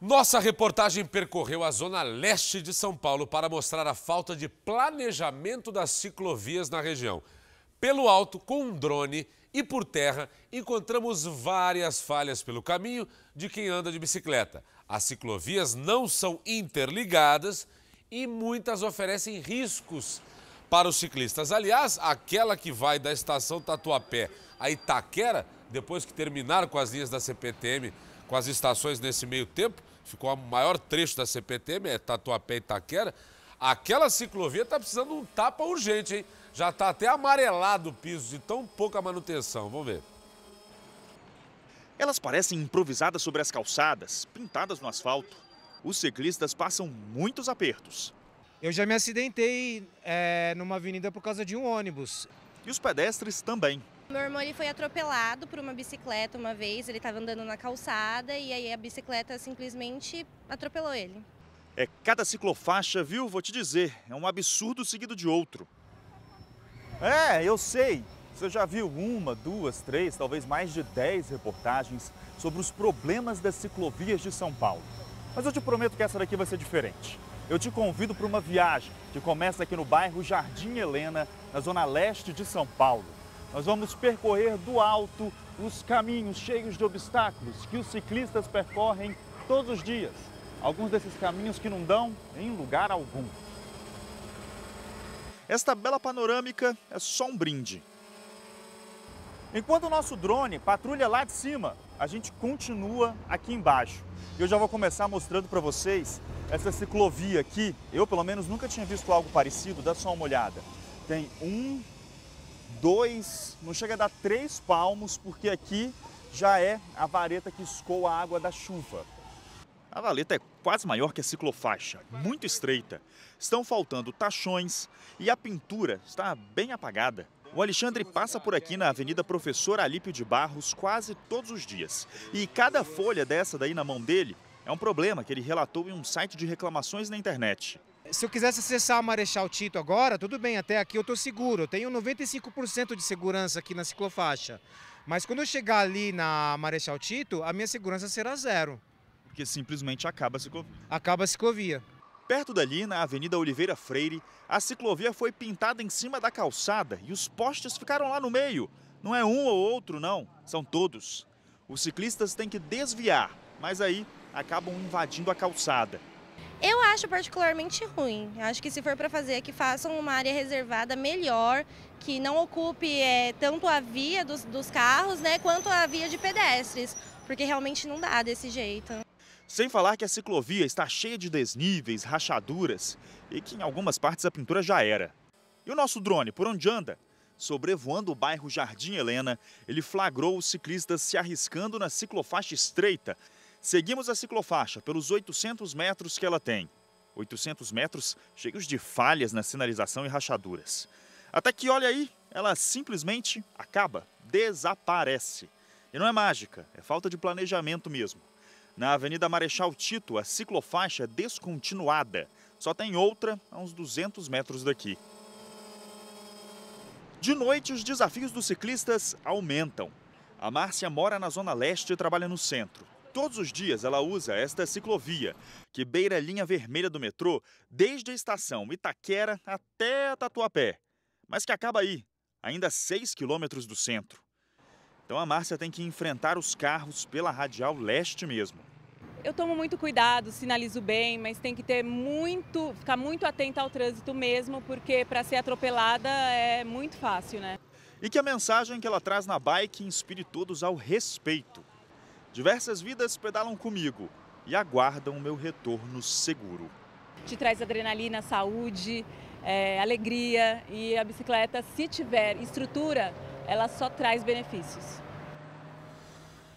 Nossa reportagem percorreu a zona leste de São Paulo para mostrar a falta de planejamento das ciclovias na região. Pelo alto, com um drone e por terra, encontramos várias falhas pelo caminho de quem anda de bicicleta. As ciclovias não são interligadas e muitas oferecem riscos para os ciclistas. Aliás, aquela que vai da estação Tatuapé a Itaquera, depois que terminar com as linhas da CPTM com as estações nesse meio tempo, ficou o maior trecho da CPTM, é Tatuapé e Itaquera. Aquela ciclovia está precisando de um tapa urgente, hein? Já está até amarelado o piso de tão pouca manutenção. Vamos ver. Elas parecem improvisadas sobre as calçadas, pintadas no asfalto. Os ciclistas passam muitos apertos. Eu já me acidentei é, numa avenida por causa de um ônibus. E os pedestres também. Meu irmão ele foi atropelado por uma bicicleta uma vez, ele estava andando na calçada e aí a bicicleta simplesmente atropelou ele. É cada ciclofaixa, viu? Vou te dizer, é um absurdo seguido de outro. É, eu sei. Você já viu uma, duas, três, talvez mais de dez reportagens sobre os problemas das ciclovias de São Paulo. Mas eu te prometo que essa daqui vai ser diferente. Eu te convido para uma viagem que começa aqui no bairro Jardim Helena, na zona leste de São Paulo. Nós vamos percorrer do alto os caminhos cheios de obstáculos que os ciclistas percorrem todos os dias. Alguns desses caminhos que não dão em lugar algum. Esta bela panorâmica é só um brinde. Enquanto o nosso drone patrulha lá de cima, a gente continua aqui embaixo. Eu já vou começar mostrando para vocês essa ciclovia aqui. Eu, pelo menos, nunca tinha visto algo parecido. Dá só uma olhada. Tem um, dois, não chega a dar três palmos, porque aqui já é a vareta que escoa a água da chuva. A valeta é quase maior que a ciclofaixa, muito estreita. Estão faltando tachões e a pintura está bem apagada. O Alexandre passa por aqui na Avenida Professor Alípio de Barros quase todos os dias. E cada folha dessa daí na mão dele é um problema que ele relatou em um site de reclamações na internet se eu quisesse acessar a Marechal Tito agora, tudo bem, até aqui eu estou seguro. Eu tenho 95% de segurança aqui na ciclofaixa. Mas quando eu chegar ali na Marechal Tito, a minha segurança será zero. Porque simplesmente acaba a ciclovia. Acaba a ciclovia. Perto dali, na Avenida Oliveira Freire, a ciclovia foi pintada em cima da calçada e os postes ficaram lá no meio. Não é um ou outro, não. São todos. Os ciclistas têm que desviar, mas aí acabam invadindo a calçada. Eu acho particularmente ruim. Acho que se for para fazer, que façam uma área reservada melhor, que não ocupe é, tanto a via dos, dos carros, né, quanto a via de pedestres, porque realmente não dá desse jeito. Sem falar que a ciclovia está cheia de desníveis, rachaduras e que em algumas partes a pintura já era. E o nosso drone, por onde anda? Sobrevoando o bairro Jardim Helena, ele flagrou os ciclistas se arriscando na ciclofaixa estreita, Seguimos a ciclofaixa pelos 800 metros que ela tem. 800 metros cheios de falhas na sinalização e rachaduras. Até que, olha aí, ela simplesmente acaba, desaparece. E não é mágica, é falta de planejamento mesmo. Na Avenida Marechal Tito, a ciclofaixa é descontinuada. Só tem outra a uns 200 metros daqui. De noite, os desafios dos ciclistas aumentam. A Márcia mora na Zona Leste e trabalha no centro. Todos os dias ela usa esta ciclovia, que beira a linha vermelha do metrô desde a estação Itaquera até a Tatuapé, mas que acaba aí, ainda 6 quilômetros do centro. Então a Márcia tem que enfrentar os carros pela radial leste mesmo. Eu tomo muito cuidado, sinalizo bem, mas tem que ter muito, ficar muito atenta ao trânsito mesmo, porque para ser atropelada é muito fácil, né? E que a mensagem que ela traz na bike inspire todos ao respeito. Diversas vidas pedalam comigo e aguardam o meu retorno seguro. Te traz adrenalina, saúde, é, alegria e a bicicleta, se tiver estrutura, ela só traz benefícios.